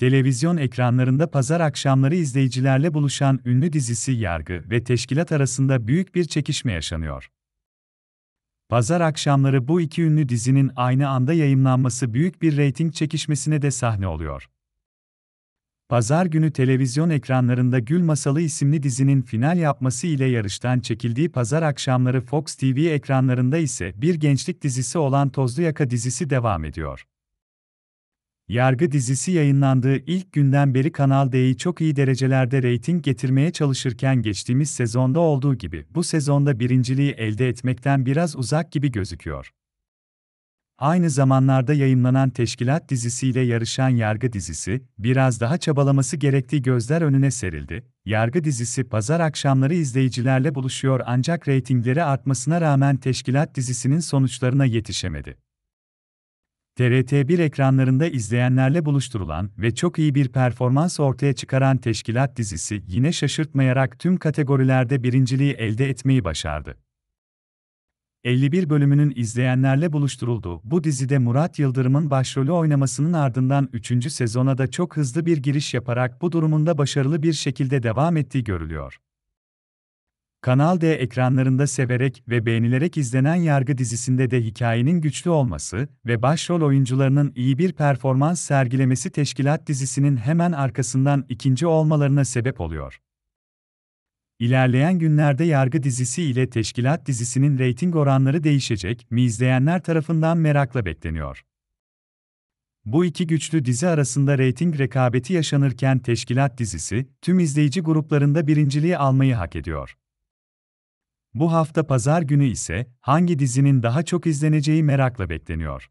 televizyon ekranlarında pazar akşamları izleyicilerle buluşan ünlü dizisi Yargı ve Teşkilat arasında büyük bir çekişme yaşanıyor. Pazar akşamları bu iki ünlü dizinin aynı anda yayımlanması büyük bir reyting çekişmesine de sahne oluyor. Pazar günü televizyon ekranlarında Gül Masalı isimli dizinin final yapması ile yarıştan çekildiği pazar akşamları Fox TV ekranlarında ise bir gençlik dizisi olan Tozlu Yaka dizisi devam ediyor. Yargı dizisi yayınlandığı ilk günden beri Kanal D'yi çok iyi derecelerde reyting getirmeye çalışırken geçtiğimiz sezonda olduğu gibi bu sezonda birinciliği elde etmekten biraz uzak gibi gözüküyor. Aynı zamanlarda yayınlanan Teşkilat dizisiyle yarışan Yargı dizisi, biraz daha çabalaması gerektiği gözler önüne serildi. Yargı dizisi pazar akşamları izleyicilerle buluşuyor ancak reytingleri artmasına rağmen Teşkilat dizisinin sonuçlarına yetişemedi. TRT1 ekranlarında izleyenlerle buluşturulan ve çok iyi bir performans ortaya çıkaran Teşkilat dizisi yine şaşırtmayarak tüm kategorilerde birinciliği elde etmeyi başardı. 51 bölümünün izleyenlerle buluşturulduğu bu dizide Murat Yıldırım'ın başrolü oynamasının ardından 3. sezona da çok hızlı bir giriş yaparak bu durumunda başarılı bir şekilde devam ettiği görülüyor. Kanal D ekranlarında severek ve beğenilerek izlenen Yargı dizisinde de hikayenin güçlü olması ve başrol oyuncularının iyi bir performans sergilemesi Teşkilat dizisinin hemen arkasından ikinci olmalarına sebep oluyor. İlerleyen günlerde Yargı dizisi ile Teşkilat dizisinin reyting oranları değişecek mi izleyenler tarafından merakla bekleniyor. Bu iki güçlü dizi arasında reyting rekabeti yaşanırken Teşkilat dizisi, tüm izleyici gruplarında birinciliği almayı hak ediyor. Bu hafta pazar günü ise hangi dizinin daha çok izleneceği merakla bekleniyor.